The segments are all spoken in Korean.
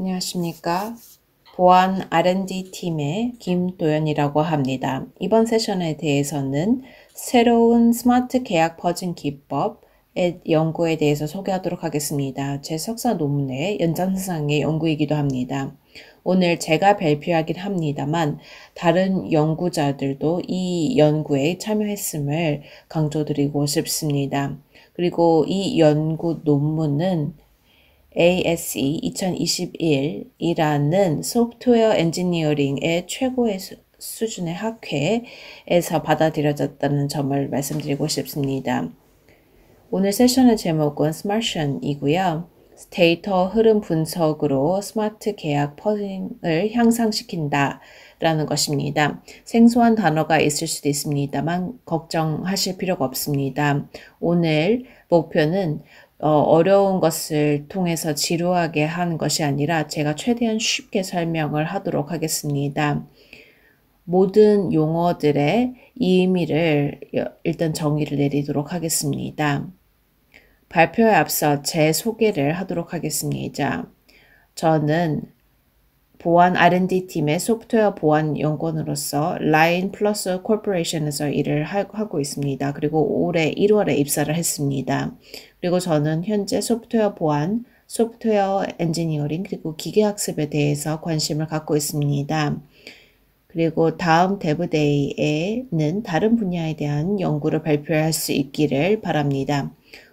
안녕하십니까. 보안 R&D 팀의 김도연이라고 합니다. 이번 세션에 대해서는 새로운 스마트 계약 퍼진 기법의 연구에 대해서 소개하도록 하겠습니다. 제 석사 논문의 연장선상의 연구이기도 합니다. 오늘 제가 발표하긴 합니다만 다른 연구자들도 이 연구에 참여했음을 강조드리고 싶습니다. 그리고 이 연구 논문은 ASE 2021이라는 소프트웨어 엔지니어링의 최고의 수준의 학회에서 받아들여졌다는 점을 말씀드리고 싶습니다. 오늘 세션의 제목은 스마션이고요. 데이터 흐름 분석으로 스마트 계약 퍼링을 향상시킨다 라는 것입니다. 생소한 단어가 있을 수도 있습니다만 걱정하실 필요가 없습니다. 오늘 목표는 어, 려운 것을 통해서 지루하게 한 것이 아니라 제가 최대한 쉽게 설명을 하도록 하겠습니다. 모든 용어들의 의미를 일단 정의를 내리도록 하겠습니다. 발표에 앞서 제 소개를 하도록 하겠습니다. 저는 보안 R&D 팀의 소프트웨어 보안 연구원으로서 라인 플러스 콜퍼레이션에서 일을 하고 있습니다. 그리고 올해 1월에 입사를 했습니다. 그리고 저는 현재 소프트웨어 보안, 소프트웨어 엔지니어링 그리고 기계학습에 대해서 관심을 갖고 있습니다. 그리고 다음 데브데이에는 다른 분야에 대한 연구를 발표할 수 있기를 바랍니다.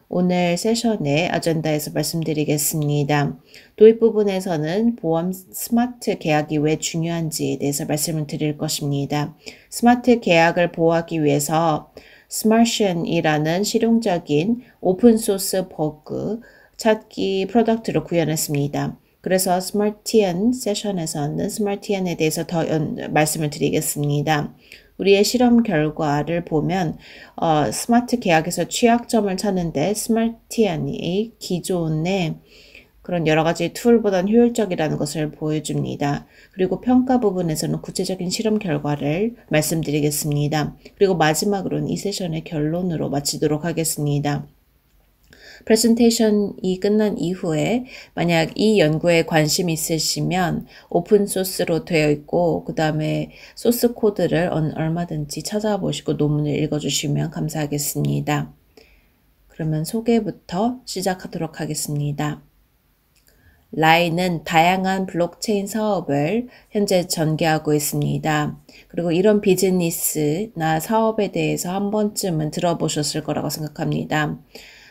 오늘 세션의 아젠다에서 말씀드리겠습니다. 도입 부분에서는 보험 스마트 계약이 왜 중요한지에 대해서 말씀을 드릴 것입니다. 스마트 계약을 보호하기 위해서 스마션이라는 실용적인 오픈소스 버그 찾기 프로덕트를 구현했습니다. 그래서 스마티엔 세션에서는 스마티엔에 대해서 더 연, 말씀을 드리겠습니다. 우리의 실험 결과를 보면 어, 스마트 계약에서 취약점을 찾는데 스마티안이 기존의 그런 여러 가지 툴보다는 효율적이라는 것을 보여줍니다. 그리고 평가 부분에서는 구체적인 실험 결과를 말씀드리겠습니다. 그리고 마지막으로는 이 세션의 결론으로 마치도록 하겠습니다. 프레젠테이션이 끝난 이후에 만약 이 연구에 관심 있으시면 오픈소스로 되어 있고 그 다음에 소스 코드를 얼마든지 찾아보시고 논문을 읽어주시면 감사하겠습니다. 그러면 소개부터 시작하도록 하겠습니다. 라인은 다양한 블록체인 사업을 현재 전개하고 있습니다. 그리고 이런 비즈니스나 사업에 대해서 한 번쯤은 들어보셨을 거라고 생각합니다.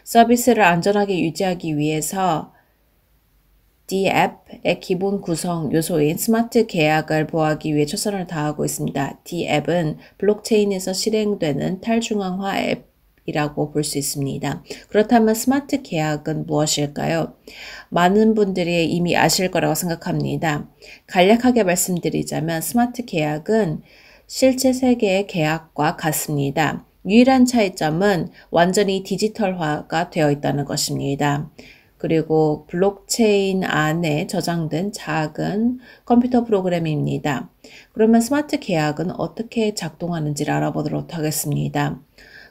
서비스를 안전하게 유지하기 위해서 d p 의 기본 구성 요소인 스마트 계약을 보하기 호 위해 최선을 다하고 있습니다. d p 은 블록체인에서 실행되는 탈중앙화 앱 이라고 볼 수 있습니다. 그렇다면 스마트 계약은 무엇일까요? 많은 분들이 이미 아실 거라고 생각합니다. 간략하게 말씀드리자면 스마트 계약은 실제 세계의 계약과 같습니다. 유일한 차이점은 완전히 디지털화가 되어 있다는 것입니다. 그리고 블록체인 안에 저장된 작은 컴퓨터 프로그램입니다. 그러면 스마트 계약은 어떻게 작동하는지를 알아보도록 하겠습니다.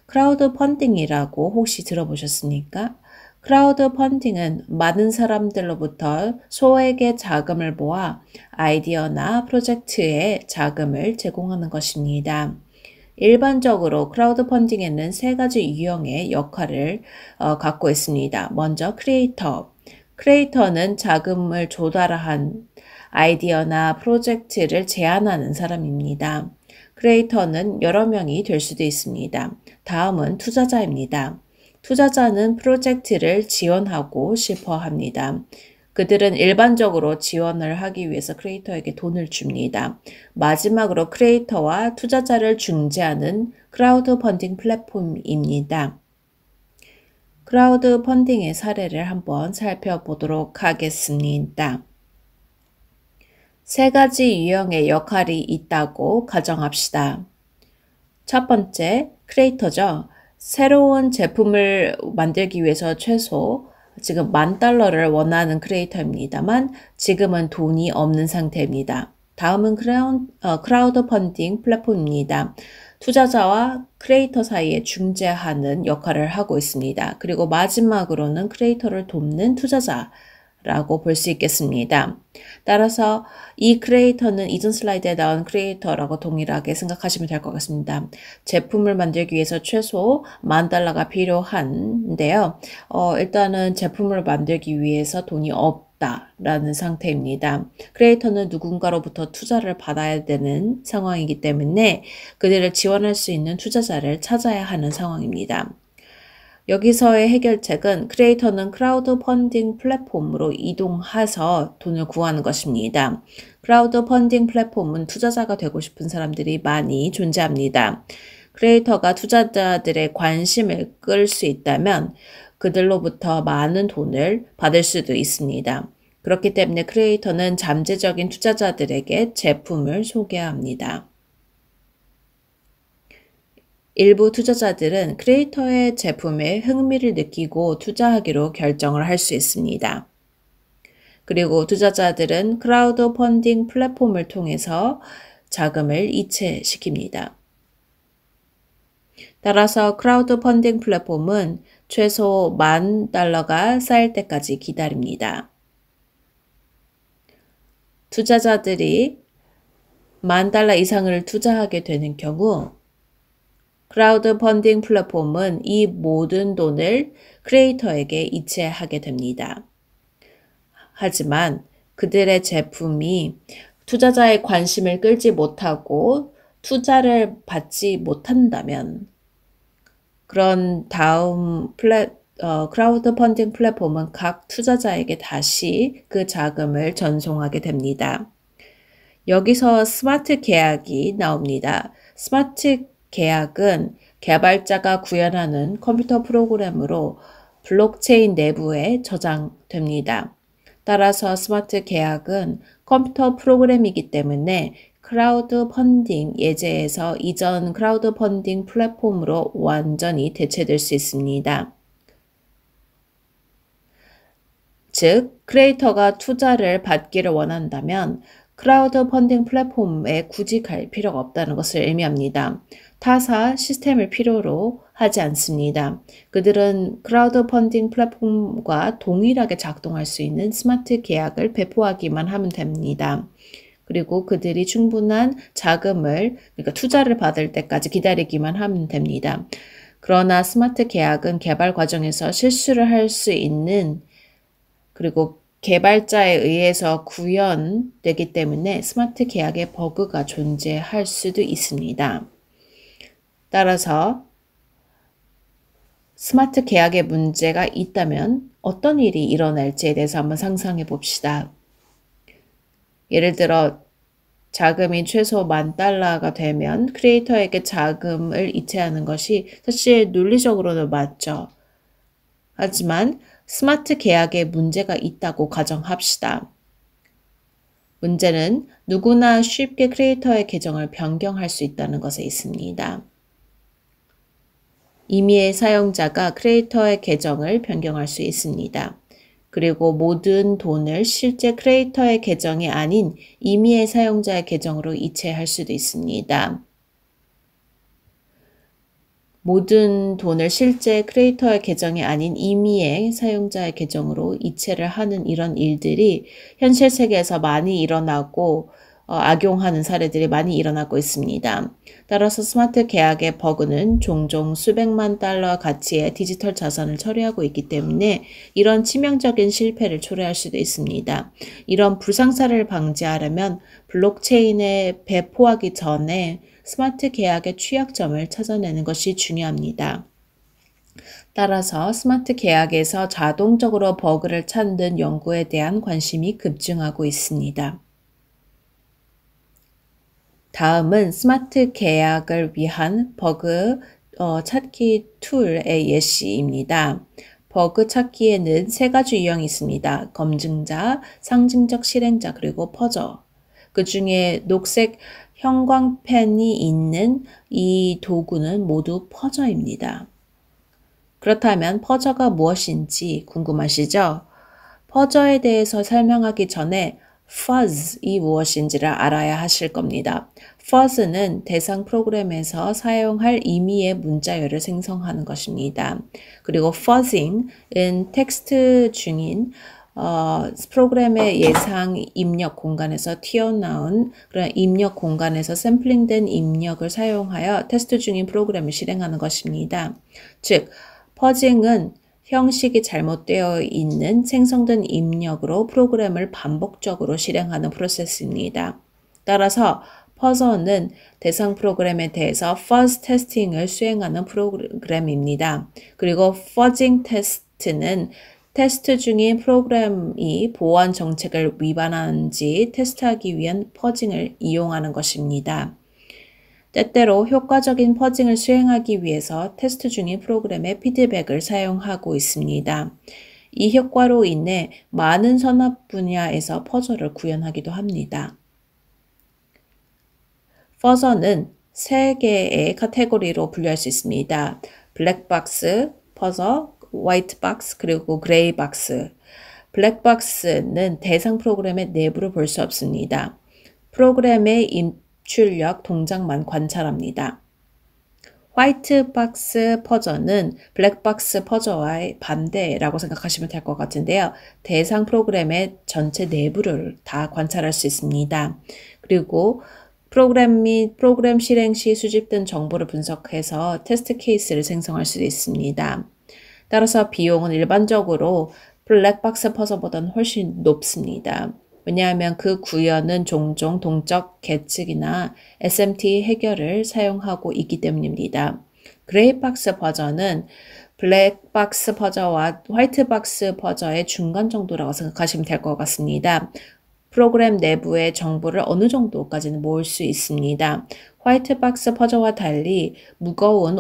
크라우드 펀딩이라고 혹시 들어보셨습니까? 크라우드 펀딩은 많은 사람들로부터 소액의 자금을 모아 아이디어나 프로젝트에 자금을 제공하는 것입니다. 일반적으로 크라우드 펀딩에는 세 가지 유형의 역할을 어, 갖고 있습니다. 먼저 크리에이터. 크리에이터는 자금을 조달한 아이디어나 프로젝트를 제안하는 사람입니다. 크리에이터는 여러 명이 될 수도 있습니다. 다음은 투자자입니다. 투자자는 프로젝트를 지원하고 싶어 합니다. 그들은 일반적으로 지원을 하기 위해서 크리에이터에게 돈을 줍니다. 마지막으로 크리에이터와 투자자를 중재하는 크라우드 펀딩 플랫폼입니다. 크라우드 펀딩의 사례를 한번 살펴보도록 하겠습니다. 세 가지 유형의 역할이 있다고 가정합시다. 첫 번째, 크리에이터죠. 새로운 제품을 만들기 위해서 최소 지금 만 달러를 원하는 크리에이터입니다만 지금은 돈이 없는 상태입니다. 다음은 크라운, 어, 크라우드 펀딩 플랫폼입니다. 투자자와 크리에이터 사이에 중재하는 역할을 하고 있습니다. 그리고 마지막으로는 크리에이터를 돕는 투자자 라고 볼 수 있겠습니다. 따라서 이 크리에이터는 이전 슬라이드에 나온 크리에이터라고 동일하게 생각하시면 될 것 같습니다. 제품을 만들기 위해서 최소 만 달러가 필요한데요. 어, 일단은 제품을 만들기 위해서 돈이 없 라는 상태입니다. 크리에이터는 누군가로부터 투자를 받아야 되는 상황이기 때문에 그들을 지원할 수 있는 투자자를 찾아야 하는 상황입니다. 여기서의 해결책은 크리에이터는 크라우드 펀딩 플랫폼으로 이동해서 돈을 구하는 것입니다. 크라우드 펀딩 플랫폼은 투자자가 되고 싶은 사람들이 많이 존재합니다. 크리에이터가 투자자들의 관심을 끌 수 있다면 그들로부터 많은 돈을 받을 수도 있습니다. 그렇기 때문에 크리에이터는 잠재적인 투자자들에게 제품을 소개합니다. 일부 투자자들은 크리에이터의 제품에 흥미를 느끼고 투자하기로 결정을 할 수 있습니다. 그리고 투자자들은 크라우드 펀딩 플랫폼을 통해서 자금을 이체시킵니다. 따라서 크라우드 펀딩 플랫폼은 최소 만 달러가 쌓일 때까지 기다립니다. 투자자들이 만 달러 이상을 투자하게 되는 경우 크라우드 펀딩 플랫폼은 이 모든 돈을 크리에이터에게 이체하게 됩니다. 하지만 그들의 제품이 투자자의 관심을 끌지 못하고 투자를 받지 못한다면 그런 다음 플랫, 어, 크라우드 펀딩 플랫폼은 각 투자자에게 다시 그 자금을 전송하게 됩니다. 여기서 스마트 계약이 나옵니다. 스마트 계약은 개발자가 구현하는 컴퓨터 프로그램으로 블록체인 내부에 저장됩니다. 따라서 스마트 계약은 컴퓨터 프로그램이기 때문에 크라우드 펀딩 예제에서 이전 크라우드 펀딩 플랫폼으로 완전히 대체될 수 있습니다. 즉, 크리에이터가 투자를 받기를 원한다면 크라우드 펀딩 플랫폼에 굳이 갈 필요가 없다는 것을 의미합니다. 타사 시스템을 필요로 하지 않습니다. 그들은 크라우드 펀딩 플랫폼과 동일하게 작동할 수 있는 스마트 계약을 배포하기만 하면 됩니다. 그리고 그들이 충분한 자금을 그러니까 투자를 받을 때까지 기다리기만 하면 됩니다. 그러나 스마트 계약은 개발 과정에서 실수를 할 수 있는 그리고 개발자에 의해서 구현되기 때문에 스마트 계약의 버그가 존재할 수도 있습니다. 따라서 스마트 계약에 문제가 있다면 어떤 일이 일어날지에 대해서 한번 상상해 봅시다. 예를 들어 자금이 최소 만 달러가 되면 크리에이터에게 자금을 이체하는 것이 사실 논리적으로는 맞죠. 하지만 스마트 계약에 문제가 있다고 가정합시다. 문제는 누구나 쉽게 크리에이터의 계정을 변경할 수 있다는 것에 있습니다. 이미의 사용자가 크리에이터의 계정을 변경할 수 있습니다. 그리고 모든 돈을 실제 크리에이터의 계정이 아닌 이미의 사용자의 계정으로 이체할 수도 있습니다. 모든 돈을 실제 크리에이터의 계정이 아닌 이미의 사용자의 계정으로 이체를 하는 이런 일들이 현실 세계에서 많이 일어나고 어, 악용하는 사례들이 많이 일어나고 있습니다. 따라서 스마트 계약의 버그는 종종 수백만 달러 가치의 디지털 자산을 처리하고 있기 때문에 이런 치명적인 실패를 초래할 수도 있습니다. 이런 불상사를 방지하려면 블록체인에 배포하기 전에 스마트 계약의 취약점을 찾아내는 것이 중요합니다. 따라서 스마트 계약에서 자동적으로 버그를 찾는 연구에 대한 관심이 급증하고 있습니다. 다음은 스마트 계약을 위한 버그 어, 찾기 툴의 예시입니다. 버그 찾기에는 세 가지 유형이 있습니다. 검증자, 상징적 실행자, 그리고 퍼저. 그 중에 녹색 형광펜이 있는 이 도구는 모두 퍼저입니다. 그렇다면 퍼저가 무엇인지 궁금하시죠? 퍼저에 대해서 설명하기 전에 fuzz이 무엇인지를 알아야 하실 겁니다. fuzz는 대상 프로그램에서 사용할 의미의 문자열을 생성하는 것입니다. 그리고 fuzzing은 텍스트 중인 어, 프로그램의 예상 입력 공간에서 튀어나온 그런 입력 공간에서 샘플링된 입력을 사용하여 테스트 중인 프로그램을 실행하는 것입니다. 즉, 퍼징은 형식이 잘못되어 있는 생성된 입력으로 프로그램을 반복적으로 실행하는 프로세스입니다. 따라서 퍼서는 대상 프로그램에 대해서 퍼 u 테스팅을 수행하는 프로그램입니다. 그리고 퍼 u 테스트는 테스트 중인 프로그램이 보안 정책을 위반하는지 테스트하기 위한 퍼징을 이용하는 것입니다. 때때로 효과적인 퍼징을 수행하기 위해서 테스트 중인 프로그램의 피드백을 사용하고 있습니다. 이 효과로 인해 많은 선업 분야에서 퍼즐을 구현하기도 합니다. 퍼즐은 세 개의 카테고리로 분류할 수 있습니다. 블랙박스, 퍼즐, 화이트박스, 그리고 그레이박스. 블랙박스는 대상 프로그램의 내부를 볼 수 없습니다. 프로그램의 인, 출력 동작만 관찰합니다. 화이트 박스 퍼저는 블랙 박스 퍼저와의 반대라고 생각하시면 될 것 같은데요. 대상 프로그램의 전체 내부를 다 관찰할 수 있습니다. 그리고 프로그램 및 프로그램 실행 시 수집된 정보를 분석해서 테스트 케이스를 생성할 수도 있습니다. 따라서 비용은 일반적으로 블랙박스 퍼저보다는 훨씬 높습니다. 왜냐하면 그 구현은 종종 동적 계측이나 SMT 해결을 사용하고 있기 때문입니다. 그레이박스 버전은 블랙박스 버저와 화이트박스 버저의 중간 정도라고 생각하시면 될 것 같습니다. 프로그램 내부의 정보를 어느 정도까지는 모을 수 있습니다. 화이트박스 버저와 달리 무거운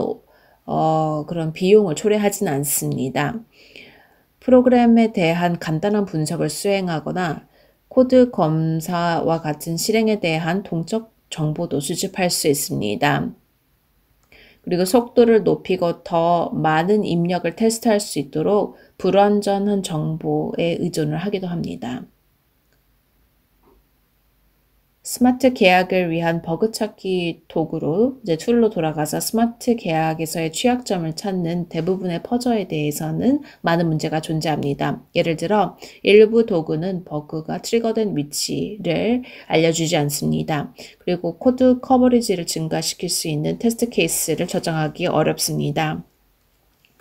어, 그런 비용을 초래하지는 않습니다. 프로그램에 대한 간단한 분석을 수행하거나 코드 검사와 같은 실행에 대한 동적 정보도 수집할 수 있습니다. 그리고 속도를 높이고 더 많은 입력을 테스트할 수 있도록 불완전한 정보에 의존을 하기도 합니다. 스마트 계약을 위한 버그 찾기 도구로 이제 툴로 돌아가서 스마트 계약에서의 취약점을 찾는 대부분의 퍼저에 대해서는 많은 문제가 존재합니다. 예를 들어 일부 도구는 버그가 트리거된 위치를 알려주지 않습니다. 그리고 코드 커버리지를 증가시킬 수 있는 테스트 케이스를 저장하기 어렵습니다.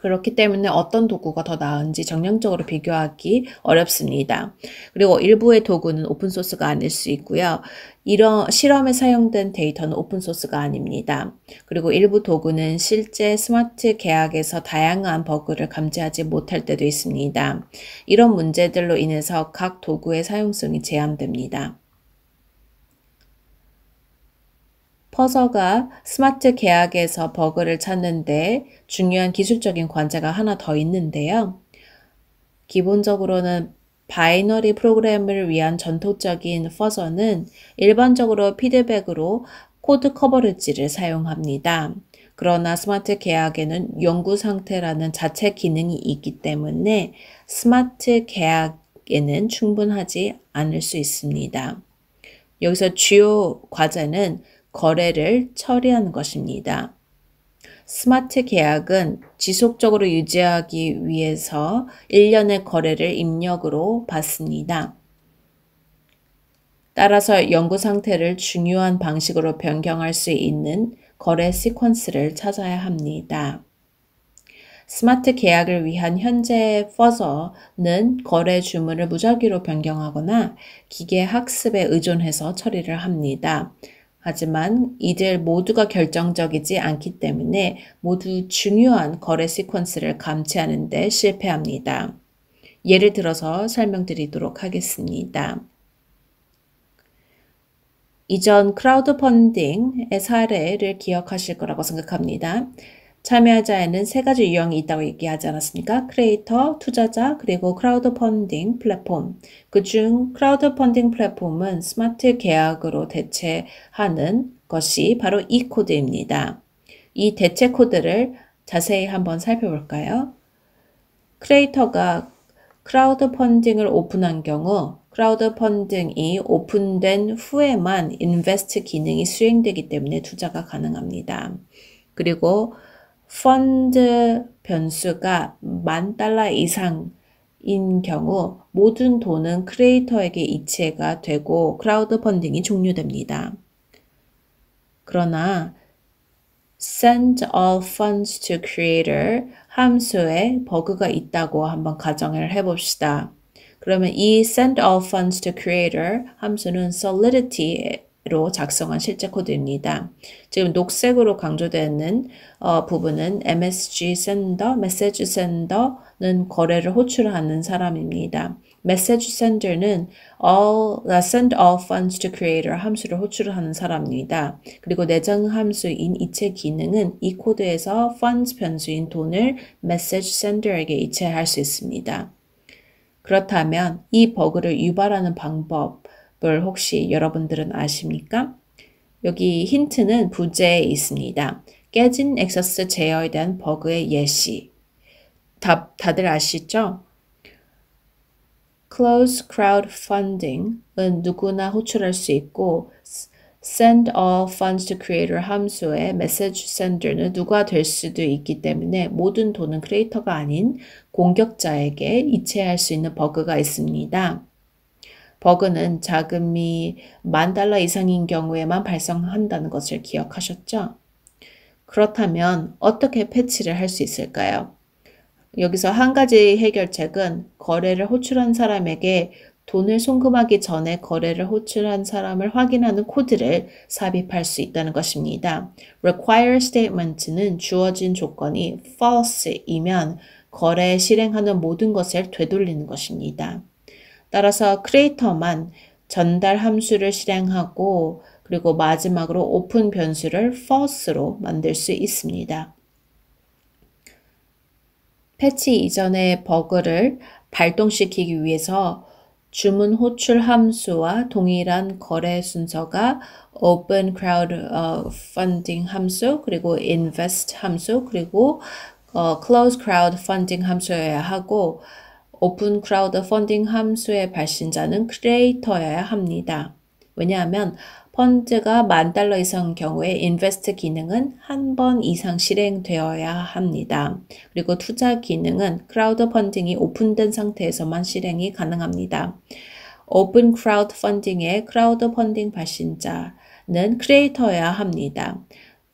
그렇기 때문에 어떤 도구가 더 나은지 정량적으로 비교하기 어렵습니다. 그리고 일부의 도구는 오픈소스가 아닐 수 있고요. 이런 실험에 사용된 데이터는 오픈소스가 아닙니다. 그리고 일부 도구는 실제 스마트 계약에서 다양한 버그를 감지하지 못할 때도 있습니다. 이런 문제들로 인해서 각 도구의 사용성이 제한됩니다. 퍼서가 스마트 계약에서 버그를 찾는데 중요한 기술적인 관제가 하나 더 있는데요. 기본적으로는 바이너리 프로그램을 위한 전통적인 퍼서는 일반적으로 피드백으로 코드 커버리지를 사용합니다. 그러나 스마트 계약에는 연구 상태라는 자체 기능이 있기 때문에 스마트 계약에는 충분하지 않을 수 있습니다. 여기서 주요 과제는 거래를 처리하는 것입니다. 스마트 계약은 지속적으로 유지하기 위해서 1년의 거래를 입력으로 받습니다. 따라서 연구 상태를 중요한 방식으로 변경할 수 있는 거래 시퀀스를 찾아야 합니다. 스마트 계약을 위한 현재의 퍼서는 거래 주문을 무작위로 변경하거나 기계 학습에 의존해서 처리를 합니다. 하지만 이들 모두가 결정적이지 않기 때문에 모두 중요한 거래 시퀀스를 감지하는 데 실패합니다. 예를 들어서 설명드리도록 하겠습니다. 이전 크라우드 펀딩의 사례를 기억하실 거라고 생각합니다. 참여자에는 세 가지 유형이 있다고 얘기하지 않았습니까? 크리에이터, 투자자, 그리고 크라우드 펀딩 플랫폼. 그 중 크라우드 펀딩 플랫폼은 스마트 계약으로 대체하는 것이 바로 이 코드입니다. 이 대체 코드를 자세히 한번 살펴볼까요? 크리에이터가 크라우드 펀딩을 오픈한 경우 크라우드 펀딩이 오픈된 후에만 인베스트 기능이 수행되기 때문에 투자가 가능합니다. 그리고 펀드 변수가 만 달러 이상인 경우 모든 돈은 크리에이터에게 이체가 되고 크라우드 펀딩이 종료됩니다. 그러나 send all funds to creator 함수에 버그가 있다고 한번 가정을 해봅시다. 그러면 이 send all funds to creator 함수는 solidity에 로 작성한 실제 코드입니다. 지금 녹색으로 강조되는 어, 부분은 MSG s 더 메시지 s 더는 거래를 호출하는 사람입니다. 메시지 s 더는 all, uh, send all funds to creator 함수를 호출하는 사람입니다. 그리고 내장 함수인 이체 기능은 이 코드에서 funds 변수인 돈을 메시지 s 더에게 이체할 수 있습니다. 그렇다면 이 버그를 유발하는 방법 뭘 혹시 여러분들은 아십니까? 여기 힌트는 부제에 있습니다. 깨진 액세스 제어에 대한 버그의 예시. 답 다들 아시죠? Close crowdfunding은 누구나 호출할 수 있고 send all funds to creator 함수의 message sender는 누가 될 수도 있기 때문에 모든 돈은 크리에이터가 아닌 공격자에게 이체할 수 있는 버그가 있습니다. 버그는 자금이 만 달러 이상인 경우에만 발생한다는 것을 기억하셨죠? 그렇다면 어떻게 패치를 할 수 있을까요? 여기서 한 가지 해결책은 거래를 호출한 사람에게 돈을 송금하기 전에 거래를 호출한 사람을 확인하는 코드를 삽입할 수 있다는 것입니다. require statement는 주어진 조건이 false이면 거래 실행하는 모든 것을 되돌리는 것입니다. 따라서 크리에이터만 전달 함수를 실행하고 그리고 마지막으로 오픈 변수를 false로 만들 수 있습니다. 패치 이전의 버그를 발동시키기 위해서 주문 호출 함수와 동일한 거래 순서가 open crowd uh, funding 함수 그리고 invest 함수 그리고 uh, close crowd funding 함수여야 하고 오픈 크라우드 펀딩 함수의 발신자는 크리에이터여야 합니다. 왜냐하면 펀드가 만 달러 이상 경우에 인베스트 기능은 한 번 이상 실행되어야 합니다. 그리고 투자 기능은 크라우드 펀딩이 오픈된 상태에서만 실행이 가능합니다. 오픈 크라우드 펀딩의 크라우드 펀딩 발신자는 크리에이터여야 합니다.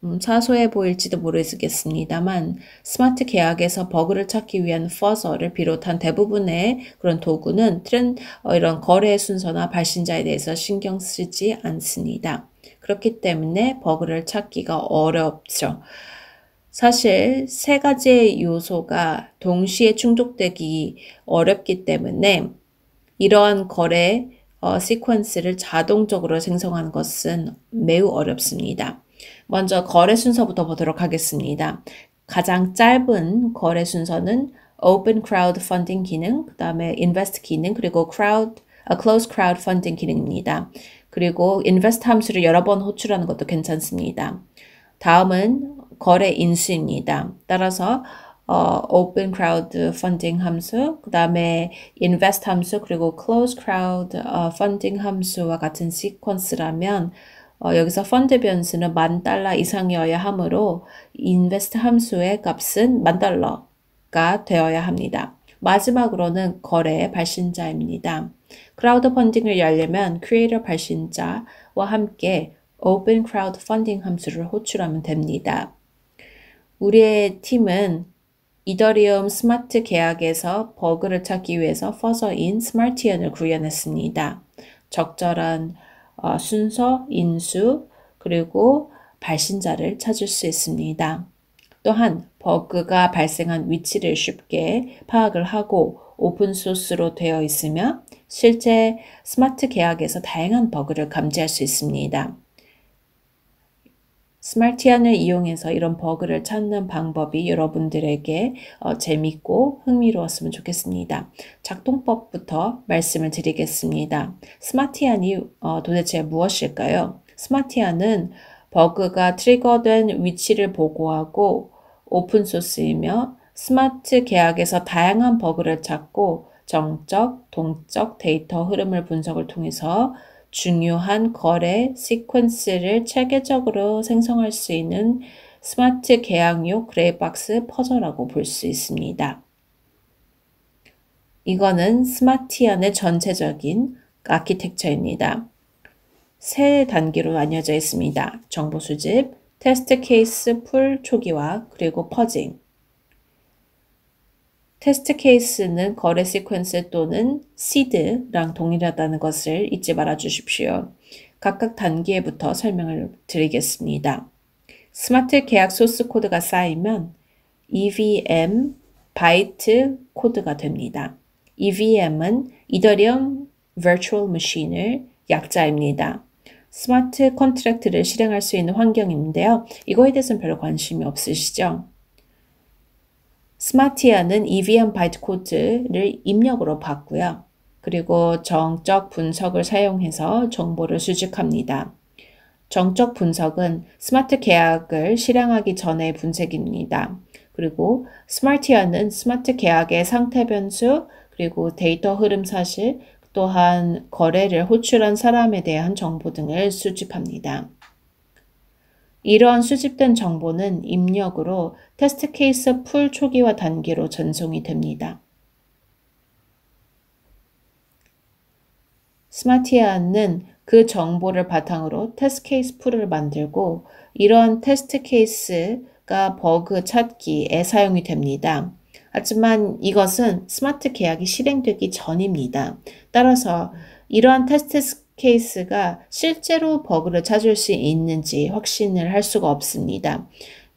음, 사소해 보일지도 모르겠습니다만 스마트 계약에서 버그를 찾기 위한 퍼서를 비롯한 대부분의 그런 도구는 트렌, 어, 이런 거래 순서나 발신자에 대해서 신경 쓰지 않습니다. 그렇기 때문에 버그를 찾기가 어렵죠. 사실 세 가지의 요소가 동시에 충족되기 어렵기 때문에 이러한 거래 어, 시퀀스를 자동적으로 생성하는 것은 매우 어렵습니다. 먼저 거래 순서부터 보도록 하겠습니다. 가장 짧은 거래 순서는 Open Crowdfunding 기능, 그 다음에 Invest 기능, 그리고 Crowd, 아, Close Crowdfunding 기능입니다. 그리고 Invest 함수를 여러 번 호출하는 것도 괜찮습니다. 다음은 거래 인수입니다. 따라서 어, Open Crowdfunding 함수, 그 다음에 Invest 함수, 그리고 Close Crowdfunding 함수와 같은 시퀀스라면 어, 여기서 펀드 변수는 만 달러 이상이어야 하므로 인베스트 함수의 값은 만 달러가 되어야 합니다. 마지막으로는 거래 의 발신자입니다. 크라우드 펀딩을 열려면 크리에이터 발신자와 함께 Open Crowd Funding 함수를 호출하면 됩니다. 우리의 팀은 이더리움 스마트 계약에서 버그를 찾기 위해서 퍼서인 스마티언을 구현했습니다. 적절한 어, 순서, 인수, 그리고 발신자를 찾을 수 있습니다. 또한 버그가 발생한 위치를 쉽게 파악을 하고 오픈소스로 되어 있으며 실제 스마트 계약에서 다양한 버그를 감지할 수 있습니다. 스마티안을 이용해서 이런 버그를 찾는 방법이 여러분들에게 어, 재밌고 흥미로웠으면 좋겠습니다. 작동법부터 말씀을 드리겠습니다. 스마티안이 어, 도대체 무엇일까요? 스마티안은 버그가 트리거된 위치를 보고하고 오픈소스이며 스마트 계약에서 다양한 버그를 찾고 정적, 동적 데이터 흐름을 분석을 통해서 중요한 거래 시퀀스를 체계적으로 생성할 수 있는 스마트 계약용 그레이박스 퍼저라고 볼 수 있습니다. 이거는 스마티안의 전체적인 아키텍처입니다. 세 단계로 나뉘어져 있습니다. 정보 수집, 테스트 케이스 풀 초기화, 그리고 퍼징. 테스트 케이스는 거래 시퀀스 또는 시드랑 동일하다는 것을 잊지 말아 주십시오. 각각 단계부터 설명을 드리겠습니다. 스마트 계약 소스 코드가 쌓이면 EVM 바이트 코드가 됩니다. EVM은 이더리움 Virtual Machine을 약자입니다. 스마트 컨트랙트를 실행할 수 있는 환경인데요. 이거에 대해서는 별로 관심이 없으시죠? 스마티아는 EVM 바이트코드를 입력으로 받고요. 그리고 정적 분석을 사용해서 정보를 수집합니다. 정적 분석은 스마트 계약을 실행하기 전의 분석입니다. 그리고 스마티아는 스마트 계약의 상태 변수, 그리고 데이터 흐름 사실, 또한 거래를 호출한 사람에 대한 정보 등을 수집합니다. 이러한 수집된 정보는 입력으로 테스트 케이스 풀 초기화 단계로 전송이 됩니다. 스마티아는 그 정보를 바탕으로 테스트 케이스 풀을 만들고 이러한 테스트 케이스가 버그 찾기에 사용이 됩니다. 하지만 이것은 스마트 계약이 실행되기 전입니다. 따라서 이러한 테스트 케이스가 실제로 버그를 찾을 수 있는지 확신을 할 수가 없습니다.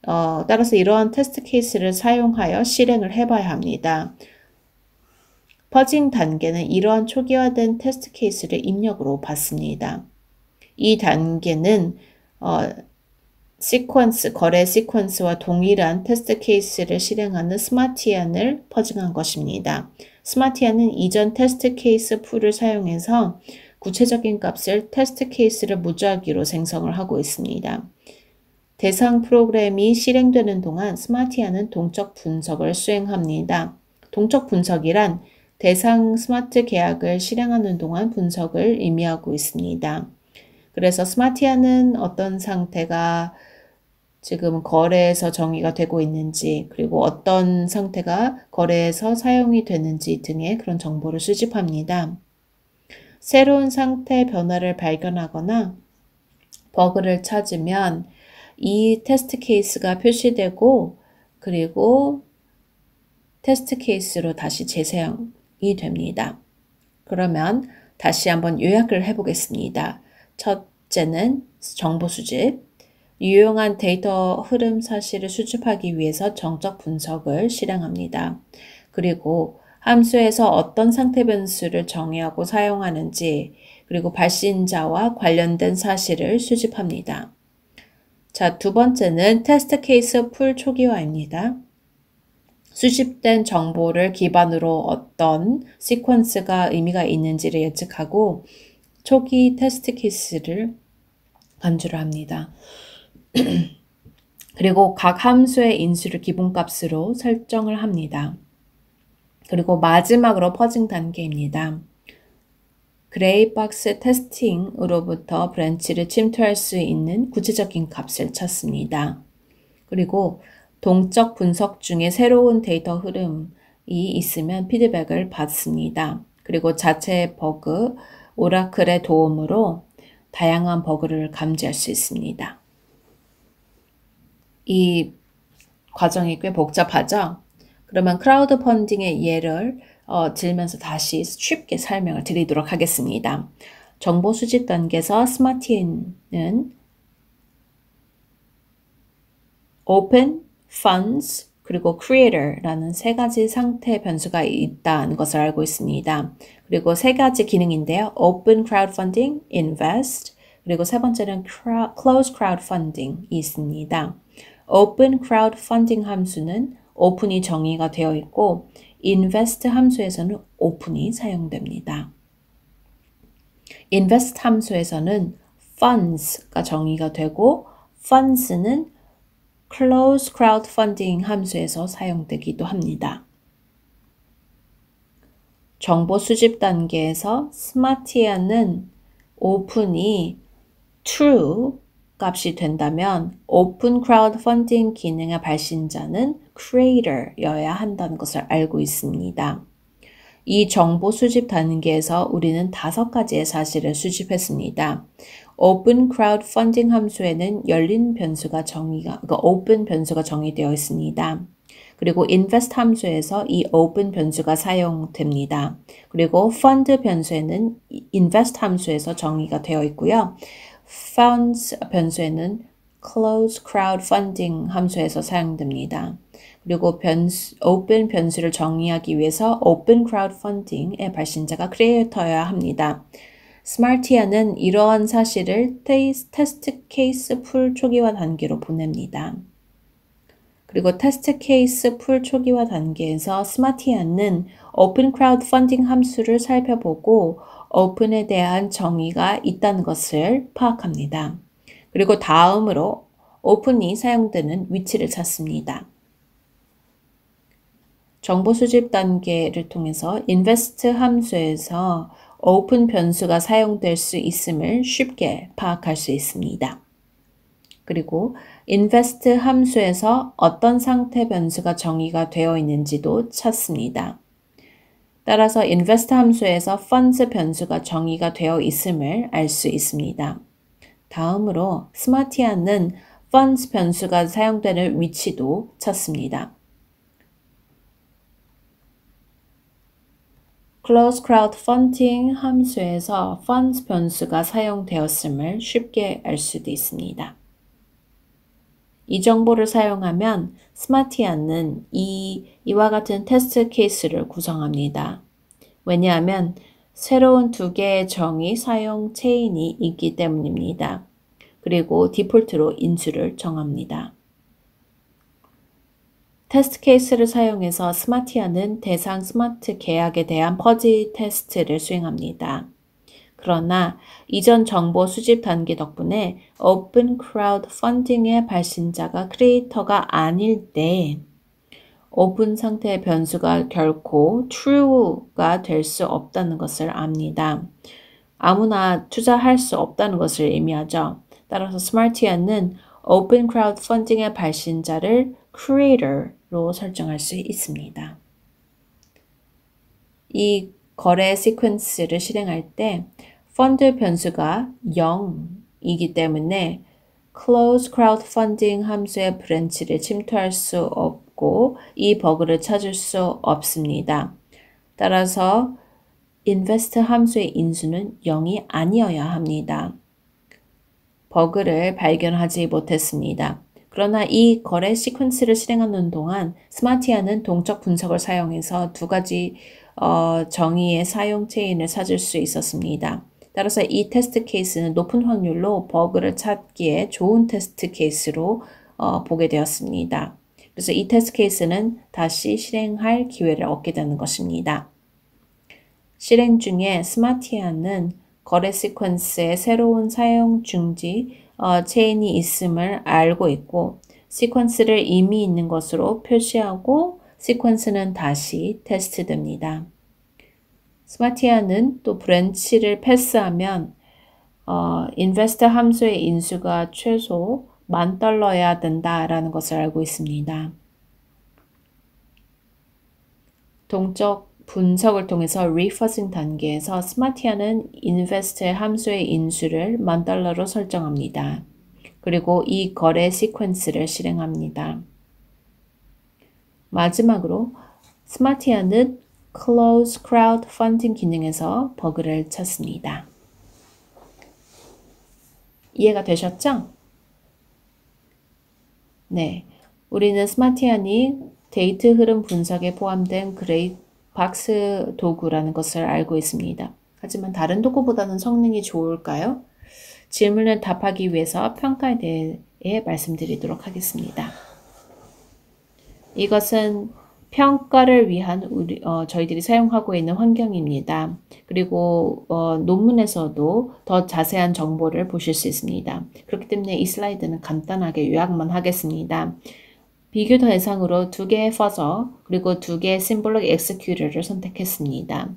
어, 따라서 이러한 테스트 케이스를 사용하여 실행을 해봐야 합니다. 퍼징 단계는 이러한 초기화된 테스트 케이스를 입력으로 받습니다. 이 단계는 어, 시퀀스, 거래 시퀀스와 동일한 테스트 케이스를 실행하는 스마티안을 퍼징한 것입니다. 스마티안은 이전 테스트 케이스 풀을 사용해서 구체적인 값을 테스트 케이스를 무작위로 생성을 하고 있습니다. 대상 프로그램이 실행되는 동안 스마티아는 동적 분석을 수행합니다. 동적 분석이란 대상 스마트 계약을 실행하는 동안 분석을 의미하고 있습니다. 그래서 스마티아는 어떤 상태가 지금 거래에서 정의가 되고 있는지 그리고 어떤 상태가 거래에서 사용이 되는지 등의 그런 정보를 수집합니다. 새로운 상태 변화를 발견하거나 버그를 찾으면 이 테스트 케이스가 표시되고 그리고 테스트 케이스로 다시 재생이 됩니다. 그러면 다시 한번 요약을 해보겠습니다. 첫째는 정보 수집. 유용한 데이터 흐름 사실을 수집하기 위해서 정적 분석을 실행합니다. 그리고 함수에서 어떤 상태 변수를 정의하고 사용하는지 그리고 발신자와 관련된 사실을 수집합니다. 자, 두 번째는 테스트 케이스 풀 초기화입니다. 수집된 정보를 기반으로 어떤 시퀀스가 의미가 있는지를 예측하고 초기 테스트 케이스를 간주를 합니다. 그리고 각 함수의 인수를 기본값으로 설정을 합니다. 그리고 마지막으로 퍼징 단계입니다. 그레이 박스 테스팅으로부터 브랜치를 침투할 수 있는 구체적인 값을 찾습니다. 그리고 동적 분석 중에 새로운 데이터 흐름이 있으면 피드백을 받습니다. 그리고 자체 버그, 오라클의 도움으로 다양한 버그를 감지할 수 있습니다. 이 과정이 꽤 복잡하죠? 그러면 크라우드 펀딩의 예를 어, 들면서 다시 쉽게 설명을 드리도록 하겠습니다. 정보 수집 단계에서 스마티엔은 open, funds, 그리고 creator라는 세 가지 상태 변수가 있다는 것을 알고 있습니다. 그리고 세 가지 기능인데요. open crowdfunding, invest, 그리고 세 번째는 close crowdfunding이 있습니다. open crowdfunding 함수는 open이 정의가 되어 있고 invest 함수에서는 open이 사용됩니다. invest 함수에서는 funds가 정의가 되고 funds는 close crowdfunding 함수에서 사용되기도 합니다. 정보 수집 단계에서 s m a 스마티아는 오픈이 true 값이 된다면 오픈 크라우드 펀딩 기능의 발신자는 creator여야 한다는 것을 알고 있습니다. 이 정보 수집 단계에서 우리는 다섯 가지의 사실을 수집했습니다. open crowd funding 함수에는 열린 변수가 정의가 그러니까 open 변수가 정의되어 있습니다. 그리고 invest 함수에서 이 open 변수가 사용됩니다. 그리고 fund 변수에는 invest 함수에서 정의가 되어 있고요. funds 변수에는 close crowdfunding 함수에서 사용됩니다. 그리고 변수, open 변수를 정의하기 위해서 open crowdfunding의 발신자가 크리에이터여야 합니다. s m a r t i a 는 이러한 사실을 테스트 케이스 풀 초기화 단계로 보냅니다. 그리고 테스트 케이스 풀 초기화 단계에서 s m a r t i a 는 open crowdfunding 함수를 살펴보고 오픈에 대한 정의가 있다는 것을 파악합니다. 그리고 다음으로 오픈이 사용되는 위치를 찾습니다. 정보 수집 단계를 통해서 invest 함수에서 open 변수가 사용될 수 있음을 쉽게 파악할 수 있습니다. 그리고 invest 함수에서 어떤 상태 변수가 정의가 되어 있는지도 찾습니다. 따라서 invest 함수에서 funds 변수가 정의가 되어 있음을 알 수 있습니다. 다음으로 s m 스마티아는 funds 변수가 사용되는 위치도 찾습니다. close crowdfunding 함수에서 funds 변수가 사용되었음을 쉽게 알 수도 있습니다. 이 정보를 사용하면 스마티 않는 이, 이와 같은 테스트 케이스를 구성합니다. 왜냐하면 새로운 두 개의 정의 사용 체인이 있기 때문입니다. 그리고 디폴트로 인수를 정합니다. 테스트 케이스를 사용해서 스마티아는 대상 스마트 계약에 대한 퍼지 테스트를 수행합니다. 그러나 이전 정보 수집 단계 덕분에 오픈 크라우드 펀딩의 발신자가 크리에이터가 아닐 때 오픈 상태의 변수가 결코 true가 될 수 없다는 것을 압니다. 아무나 투자할 수 없다는 것을 의미하죠. 따라서 스마트이안는 오픈 크라우드 펀딩의 발신자를 creator로 설정할 수 있습니다. 이 거래 시퀀스를 실행할 때 펀드 변수가 0이기 때문에 close crowdfunding 함수의 브랜치를 침투할 수 없고 이 버그를 찾을 수 없습니다. 따라서 invest 함수의 인수는 0이 아니어야 합니다. 버그를 발견하지 못했습니다. 그러나 이 거래 시퀀스를 실행하는 동안 스마티아는 동적 분석을 사용해서 두 가지 어, 정의의 사용 체인을 찾을 수 있었습니다. 따라서 이 테스트 케이스는 높은 확률로 버그를 찾기에 좋은 테스트 케이스로 어, 보게 되었습니다. 그래서 이 테스트 케이스는 다시 실행할 기회를 얻게 되는 것입니다. 실행 중에 스마티아는 거래 시퀀스에 새로운 사용 중지 어, 체인이 있음을 알고 있고 시퀀스를 이미 있는 것으로 표시하고 시퀀스는 다시 테스트됩니다. 스마티아는 또 브랜치를 패스하면 어, 인베스트 함수의 인수가 최소 만 달러여야 된다라는 것을 알고 있습니다. 동적 분석을 통해서 리퍼싱 단계에서 스마티아는 인베스트 함수의 인수를 만 달러로 설정합니다. 그리고 이 거래 시퀀스를 실행합니다. 마지막으로 스마티아는 Close Crowd Funding 기능에서 버그를 찾습니다. 이해가 되셨죠? 네. 우리는 스마티안이 데이트 흐름 분석에 포함된 그레이 박스 도구라는 것을 알고 있습니다. 하지만 다른 도구보다는 성능이 좋을까요? 질문을 답하기 위해서 평가에 대해 말씀드리도록 하겠습니다. 이것은 평가를 위한 우리, 어, 저희들이 사용하고 있는 환경입니다. 그리고 어, 논문에서도 더 자세한 정보를 보실 수 있습니다. 그렇기 때문에 이 슬라이드는 간단하게 요약만 하겠습니다. 비교 대상으로 두 개의 퍼서 그리고 두 개의 심볼릭 엑스큐리를 선택했습니다.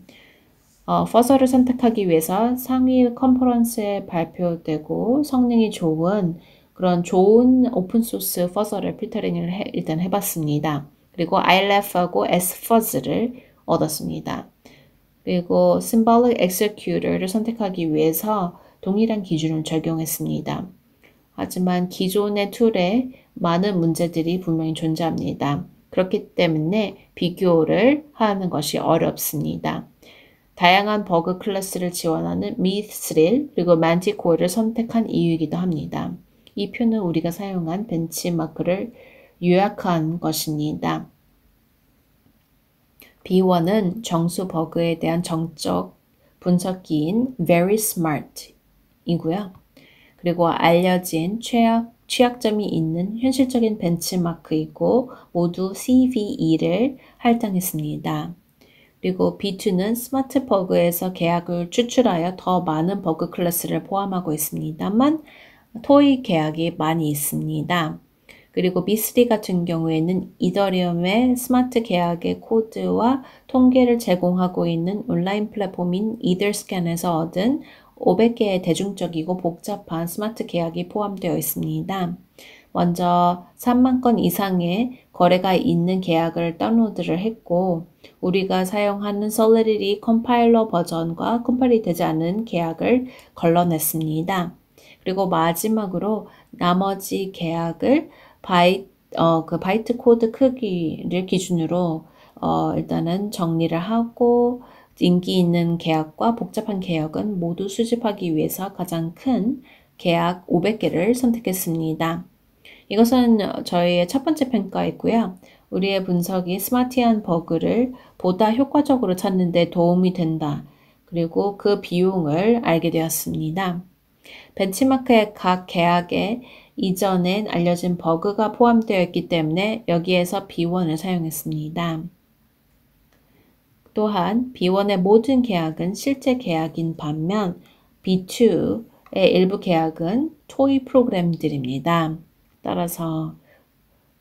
어, 퍼서를 선택하기 위해서 상위 컨퍼런스에 발표되고 성능이 좋은 그런 좋은 오픈소스 퍼서를 필터링을 해, 일단 해봤습니다. 그리고 I left하고 as fuzz를 얻었습니다. 그리고 symbolic executor를 선택하기 위해서 동일한 기준을 적용했습니다. 하지만 기존의 툴에 많은 문제들이 분명히 존재합니다. 그렇기 때문에 비교를 하는 것이 어렵습니다. 다양한 버그 클래스를 지원하는 미스릴 그리고 만티코어를 선택한 이유이기도 합니다. 이 표는 우리가 사용한 벤치마크를 요약한 것입니다. 비원은 정수 버그에 대한 정적 분석기인 Very Smart 이고요. 그리고 알려진 최악, 취약점이 있는 현실적인 벤치마크이고 모두 CVE를 할당했습니다. 그리고 B2는 스마트 버그에서 계약을 추출하여 더 많은 버그 클래스를 포함하고 있습니다만 토이 계약이 많이 있습니다. 그리고 미쓰리 같은 경우에는 이더리움의 스마트 계약의 코드와 통계를 제공하고 있는 온라인 플랫폼인 이들스캔에서 얻은 500개의 대중적이고 복잡한 스마트 계약이 포함되어 있습니다. 먼저 3만 건 이상의 거래가 있는 계약을 다운로드를 했고 우리가 사용하는 Solidity 컴파일러 버전과 컴파일이 되지 않은 계약을 걸러냈습니다. 그리고 마지막으로 나머지 계약을 바이, 어, 그 바이트 코드 크기를 기준으로 어, 일단은 정리를 하고 인기 있는 계약과 복잡한 계약은 모두 수집하기 위해서 가장 큰 계약 500개를 선택했습니다. 이것은 저희의 첫 번째 평가이고요. 우리의 분석이 스마트한 버그를 보다 효과적으로 찾는 데 도움이 된다. 그리고 그 비용을 알게 되었습니다. 벤치마크의 각계약에 이전엔 알려진 버그가 포함되어 있기 때문에 여기에서 B1을 사용했습니다. 또한 B1의 모든 계약은 실제 계약인 반면 B2의 일부 계약은 토이 프로그램들입니다. 따라서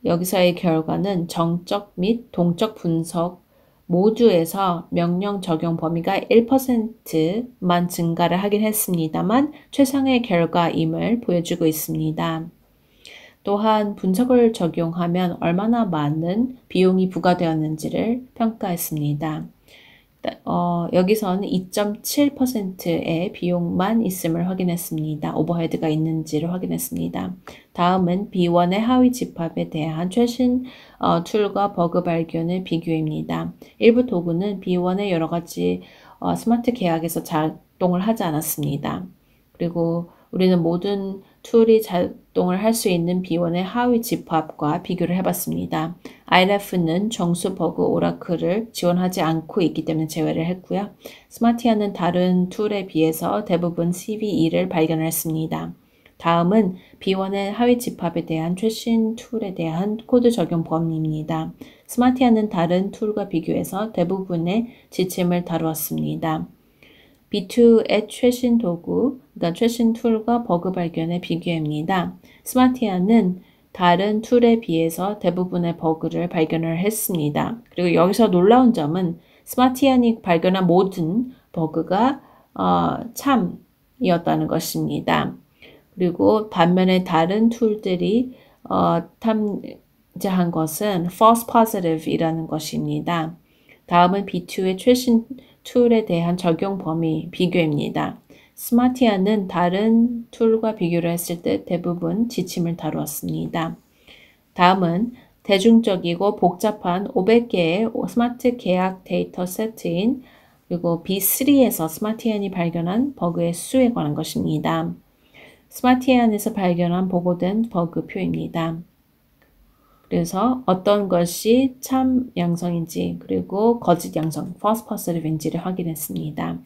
여기서의 결과는 정적 및 동적 분석 모두에서 명령 적용 범위가 1%만 증가를 하긴 했습니다만 최상의 결과임을 보여주고 있습니다. 또한 분석을 적용하면 얼마나 많은 비용이 부과되었는지를 평가했습니다. 네, 어, 여기서는 2.7%의 비용만 있음을 확인했습니다. 오버헤드가 있는지를 확인했습니다. 다음은 B1의 하위 집합에 대한 최신 어, 툴과 버그 발견을 비교입니다. 일부 도구는 B1의 여러 가지 어, 스마트 계약에서 작동을 하지 않았습니다. 그리고 우리는 모든 툴이 작동을 할 수 있는 비원의 하위 집합과 비교를 해봤습니다. ILF는 정수 버그 오라클을 지원하지 않고 있기 때문에 제외를 했고요. 스마티아는 다른 툴에 비해서 대부분 CVE를 발견했습니다. 다음은 비원의 하위 집합에 대한 최신 툴에 대한 코드 적용 범위입니다. 스마티아는 다른 툴과 비교해서 대부분의 지침을 다루었습니다. B2의 최신 도구, 그러니까 최신 툴과 버그 발견에비교합니다 스마티아는 다른 툴에 비해서 대부분의 버그를 발견을 했습니다. 그리고 여기서 놀라운 점은 스마티안이 발견한 모든 버그가 어, 참이었다는 것입니다. 그리고 반면에 다른 툴들이 어, 탐지한 것은 false positive이라는 것입니다. 다음은 B2의 최신 툴에 대한 적용 범위 비교입니다. 스마티아는 다른 툴과 비교를 했을 때 대부분 지침을 다루었습니다. 다음은 대중적이고 복잡한 500개의 스마트 계약 데이터 세트인 그리고 B3에서 스마티안이 발견한 버그의 수에 관한 것입니다. 스마티안에서 발견한 보고된 버그 표입니다. 그래서 어떤 것이 참 양성인지 그리고 거짓 양성, false positive인지를 확인했습니다.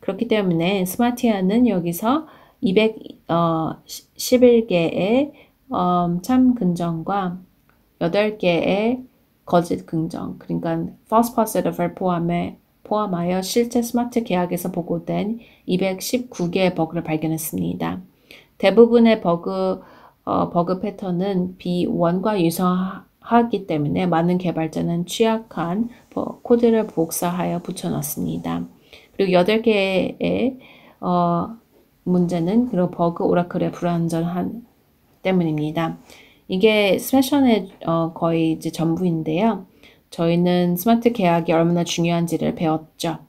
그렇기 때문에 스마티아는 여기서 211개의 어, 어, 참 긍정과 8개의 거짓 긍정, 그러니까 false positive를 포함해 포함하여 실제 스마트 계약에서 보고된 219개의 버그를 발견했습니다. 대부분의 버그 어, 버그 패턴은 B1과 유사하기 때문에 많은 개발자는 취약한 코드를 복사하여 붙여놨습니다. 그리고 8개의 어, 문제는 그리고 버그 오라클의 불완전한 때문입니다. 이게 스페션의 어, 거의 이제 전부인데요. 저희는 스마트 계약이 얼마나 중요한지를 배웠죠.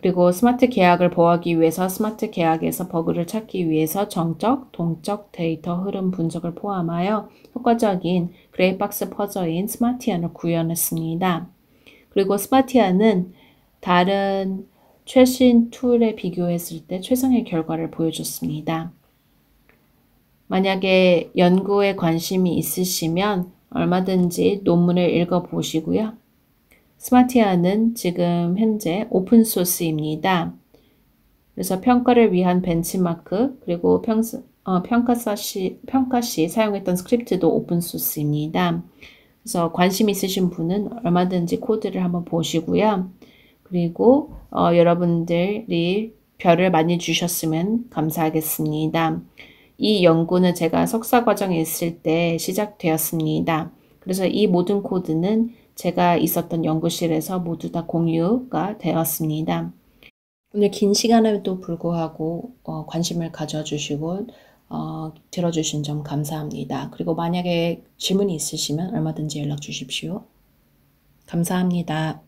그리고 스마트 계약을 보호하기 위해서 스마트 계약에서 버그를 찾기 위해서 정적, 동적 데이터 흐름 분석을 포함하여 효과적인 그레이박스 퍼저인 스마티안을 구현했습니다. 그리고 스마티안은 다른 최신 툴에 비교했을 때 최상의 결과를 보여줬습니다. 만약에 연구에 관심이 있으시면 얼마든지 논문을 읽어보시고요. 스마티아는 지금 현재 오픈소스입니다. 그래서 평가를 위한 벤치마크 그리고 평, 어, 평가 시, 평가 시 사용했던 스크립트도 오픈소스입니다. 그래서 관심 있으신 분은 얼마든지 코드를 한번 보시고요. 그리고 어, 여러분들이 별을 많이 주셨으면 감사하겠습니다. 이 연구는 제가 석사 과정에 있을 때 시작되었습니다. 그래서 이 모든 코드는 제가 있었던 연구실에서 모두 다 공유가 되었습니다. 오늘 긴 시간에도 불구하고 어, 관심을 가져주시고 어, 들어주신 점 감사합니다. 그리고 만약에 질문이 있으시면 얼마든지 연락 주십시오. 감사합니다.